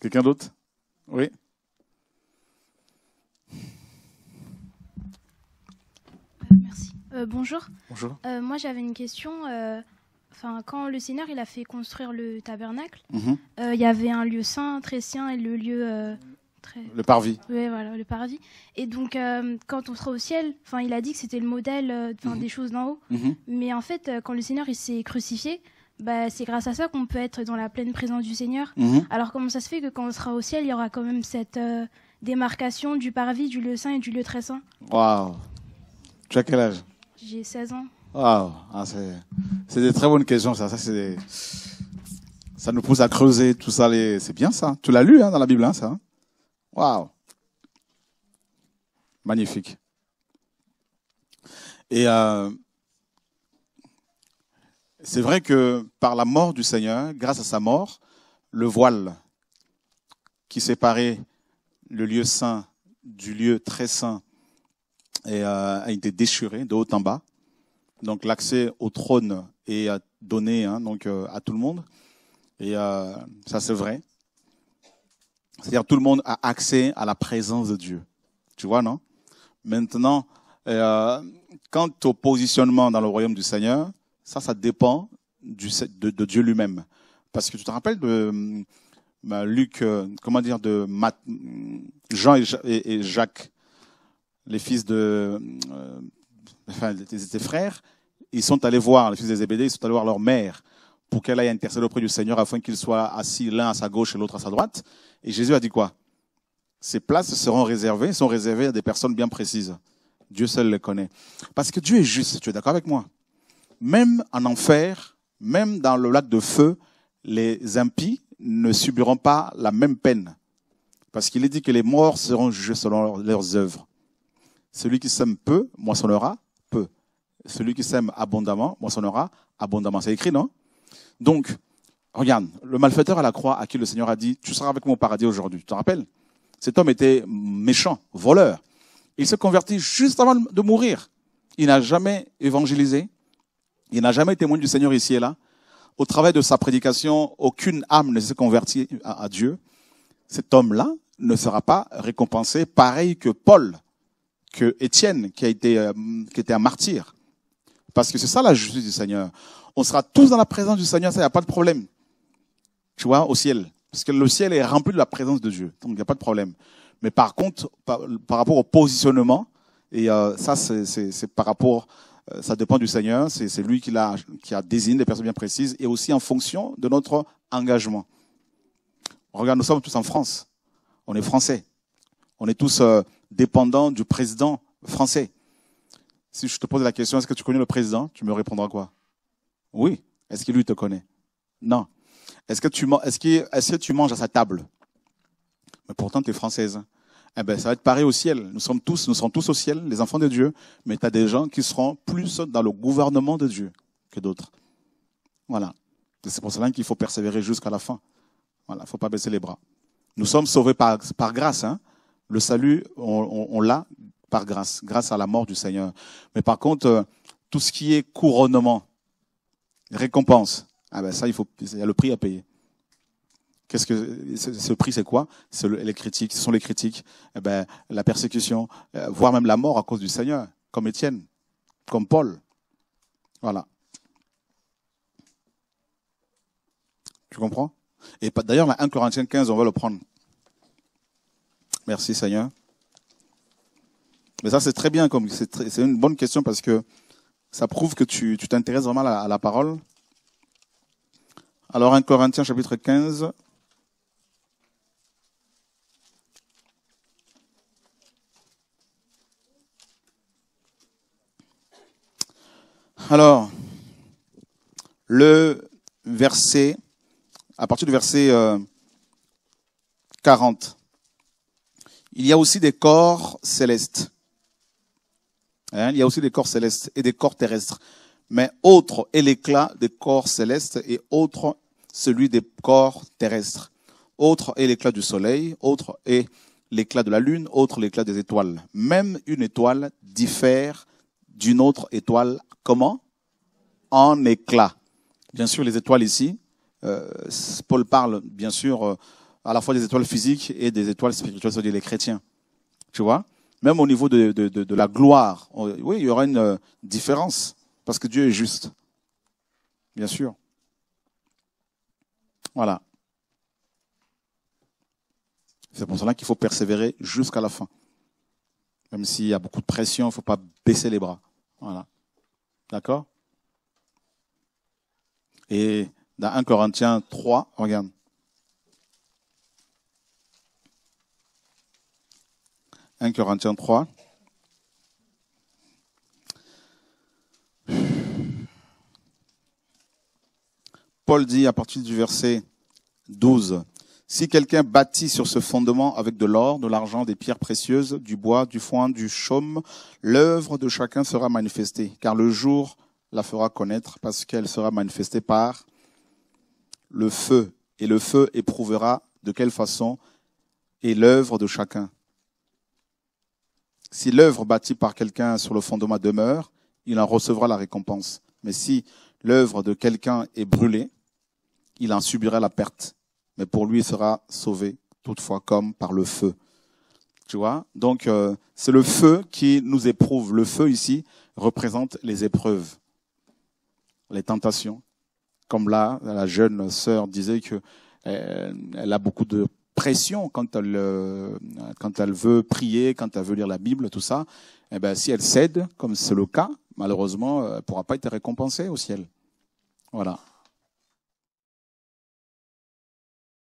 Quelqu'un d'autre Oui Merci. Euh, bonjour. Bonjour. Euh, moi, j'avais une question. Euh, enfin, quand le Seigneur il a fait construire le tabernacle, mhm. il y avait un lieu saint, très saint, et le lieu très. Le parvis. Oui, voilà, le parvis. Et donc, quand on sera au ciel, enfin, il a dit que c'était le modèle, mhm. des choses d'en haut. Mhm. Mais en fait, quand le Seigneur il s'est crucifié, bah, c'est grâce à ça qu'on peut être dans la pleine présence du Seigneur. Mhm. Alors comment ça se fait que quand on sera au ciel, il y aura quand même cette euh, démarcation du parvis, du lieu saint et du lieu très saint Waouh Tu as quel âge J'ai 16 ans. Waouh ah, C'est des très bonnes questions, ça. Ça, des... ça nous pousse à creuser tout ça. Les... C'est bien ça. Tu l'as lu hein, dans la Bible, hein, ça hein? Waouh Magnifique. Et euh, c'est vrai que par la mort du Seigneur, grâce à sa mort, le voile qui séparait le lieu saint du lieu très saint euh, a été déchiré de haut en bas. Donc l'accès au trône est euh, donné hein, donc, euh, à tout le monde. Et ça, c'est vrai. C'est-à-dire tout le monde a accès à la présence de Dieu. Tu vois, non Maintenant, quant au positionnement dans le royaume du Seigneur, ça, ça dépend du, de, de Dieu lui-même. Parce que tu te rappelles de euh, bah, Luc, euh, comment dire, de euh, Jean et, Jacques, les fils de, euh, enfin, ils étaient frères, ils sont allés voir, les fils des Zébédée, ils sont allés voir leur mère pour qu'elle aille intercéder auprès du Seigneur afin qu'ils soient assis l'un à sa gauche et l'autre à sa droite. Et Jésus a dit quoi Ces places seront réservées, sont réservées à des personnes bien précises. Dieu seul les connaît. Parce que Dieu est juste, tu es d'accord avec moi même en enfer, même dans le lac de feu, les impies ne subiront pas la même peine. Parce qu'il est dit que les morts seront jugés selon leurs œuvres. Celui qui sème peu, moissonnera peu. Celui qui sème abondamment, moissonnera abondamment. C'est écrit, non Donc, regarde, le malfaiteur à la croix à qui le Seigneur a dit, tu seras avec moi au paradis aujourd'hui. Tu te rappelles Cet homme était méchant, voleur. Il se convertit juste avant de mourir. Il n'a jamais évangélisé. Il n'a jamais été témoin du Seigneur ici et là. Au travail de sa prédication, aucune âme ne s'est convertie à Dieu. Cet homme-là ne sera pas récompensé pareil que Paul, que Étienne, qui a été, euh, qui était un martyr. Parce que c'est ça la justice du Seigneur. On sera tous dans la présence du Seigneur, ça, il n'y a pas de problème. Tu vois, au ciel. Parce que le ciel est rempli de la présence de Dieu. Donc, il n'y a pas de problème. Mais par contre, par, rapport au positionnement, et euh, ça, c'est par rapport euh, ça dépend du Seigneur, c'est lui qui, a, qui désigné des personnes bien précises et aussi en fonction de notre engagement. Regarde, nous sommes tous en France. On est français. On est tous euh, dépendants du président français. Si je te pose la question, est-ce que tu connais le président Tu me répondras quoi Oui. Est-ce qu'il lui te connaît Non. Est-ce que, est -ce que tu manges à sa table Mais pourtant, tu es française eh ben, ça va être pareil au ciel. Nous sommes tous, nous sommes tous au ciel, les enfants de Dieu, mais tu as des gens qui seront plus dans le gouvernement de Dieu que d'autres. Voilà. C'est pour cela qu'il faut persévérer jusqu'à la fin. Voilà, faut pas baisser les bras. Nous sommes sauvés par, par grâce. Hein. Le salut, on, l'a par grâce, grâce à la mort du Seigneur. Mais par contre, euh, tout ce qui est couronnement, récompense, ah ben ça, il faut, il y a le prix à payer. Qu'est-ce que ce prix, c'est quoi les critiques. Ce sont les critiques, eh ben, la persécution, euh, voire même la mort à cause du Seigneur, comme Étienne, comme Paul. Voilà. Tu comprends Et d'ailleurs, 1 Corinthiens 15, on va le prendre. Merci Seigneur. Mais ça, c'est très bien, comme c'est une bonne question parce que ça prouve que tu t'intéresses vraiment à la parole. Alors 1 Corinthiens chapitre 15. Alors, le verset, à partir du verset 40, euh, il y a aussi des corps célestes. Hein, il y a aussi des corps célestes et des corps terrestres. Mais autre est l'éclat des corps célestes et autre celui des corps terrestres. Autre est l'éclat du soleil, autre est l'éclat de la lune, autre l'éclat des étoiles. Même une étoile diffère d'une autre étoile, comment En éclat. Bien sûr, les étoiles ici, euh, Paul parle bien sûr euh, à la fois des étoiles physiques et des étoiles spirituelles, c'est-à-dire les chrétiens. Tu vois Même au niveau de, la gloire, oui, il y aura une euh, différence, parce que Dieu est juste. Bien sûr. Voilà. C'est pour cela qu'il faut persévérer jusqu'à la fin. Même s'il y a beaucoup de pression, il ne faut pas baisser les bras. Voilà. D'accord Et dans 1 Corinthiens 3, regarde. « 1 Corinthiens 3. Paul dit à partir du verset 12, si quelqu'un bâtit sur ce fondement avec de l'or, de l'argent, des pierres précieuses, du bois, du foin, du chaume, l'œuvre de chacun sera manifestée, car le jour la fera connaître, parce qu'elle sera manifestée par le feu, et le feu éprouvera de quelle façon est l'œuvre de chacun. Si l'œuvre bâtie par quelqu'un sur le fondement demeure, il en recevra la récompense. Mais si l'œuvre de quelqu'un est brûlée, il en subira la perte mais pour lui, il sera sauvé, toutefois comme par le feu. Tu vois Donc, euh, c'est le feu qui nous éprouve. Le feu ici représente les épreuves, les tentations. Comme là, la jeune sœur disait que euh, elle a beaucoup de pression quand elle, euh, quand elle veut prier, quand elle veut lire la Bible, tout ça. Eh ben, si elle cède, comme c'est le cas, malheureusement, elle ne pourra pas être récompensée au ciel. Voilà.